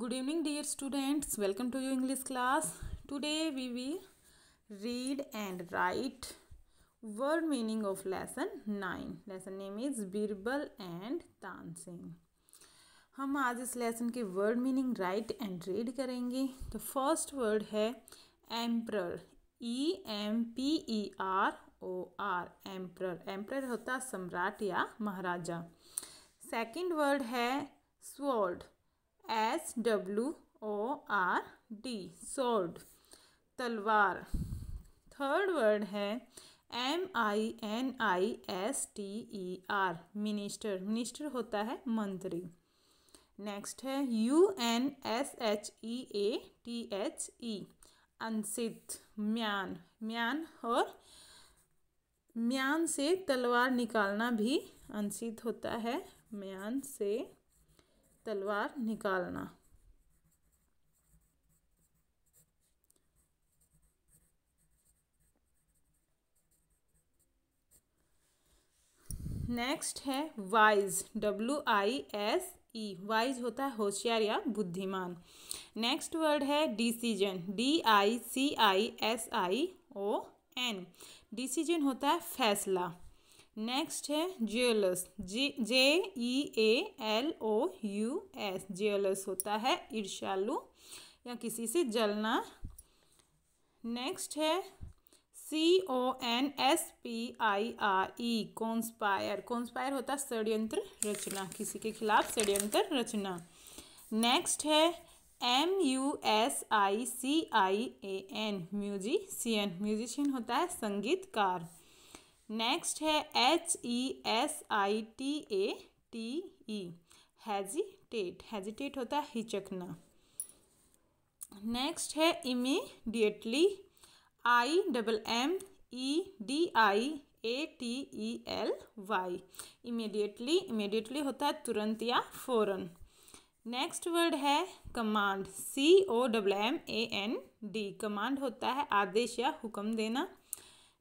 good evening dear students welcome to your english class today we will read and write word meaning of lesson 9 lesson name is birbal and tansing हम आज इस lesson के word meaning write and read करेंगे तो first word है emperor E M P E R O R emperor emperor होता सम्राट या महाराजा सेकंड वर्ड है sword S W O R D sword तलवार थर्ड वर्ड है M I N I S T E R minister minister होता है मंत्री नेक्स्ट है U N S H E A T H E unsheathe म्यान म्यान और म्यान से तलवार निकालना भी अंशित होता है म्यान से तलवार निकालना नेक्स्ट है wise W I S E wise होता है होशियार या बुद्धिमान नेक्स्ट वर्ड है decision D I C I S I O N decision होता है फैसला नेक्स्ट है jealous J J E A L O U S jealous होता है ईर्षालु या किसी से जलना नेक्स्ट है C O N S P I R E conspire conspire होता है षड्यंत्र रचना किसी के खिलाफ षड्यंत्र रचना नेक्स्ट है M U S I C I A N musician musician होता है संगीतकार नेक्स्ट है H E S I T A T E hesitate hesitate होता है हिचकना नेक्स्ट है immediately I double M E D I A T E L Y immediately immediately होता है तुरंत या फ़ौरन नेक्स्ट वर्ड है command C O double M A N D command होता है आदेश या हुक्म देना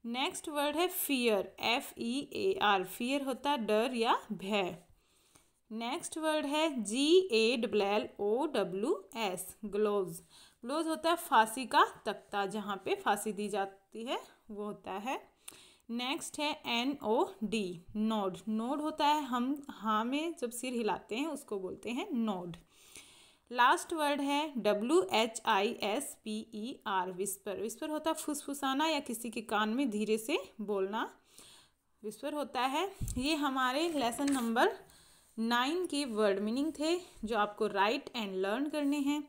नेक्स्ट वर्ड है fear F E A R fear होता है डर या भय नेक्स्ट वर्ड है G A double L O W S gallows gallows होता है फांसी का तख्ता जहाँ पे फांसी दी जाती है वो होता है नेक्स्ट है N O D nod nod होता है हम हाँ में जब सिर हिलाते हैं उसको बोलते हैं नोड लास्ट वर्ड है W H I S P E R whisper whisper होता है फुसफुसाना या किसी के कान में धीरे से बोलना विस्पर होता है ये हमारे लेसन नंबर नाइन के वर्ड मीनिंग थे जो आपको राइट एंड लर्न करने हैं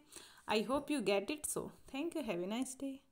I hope you get it so thank you have a nice day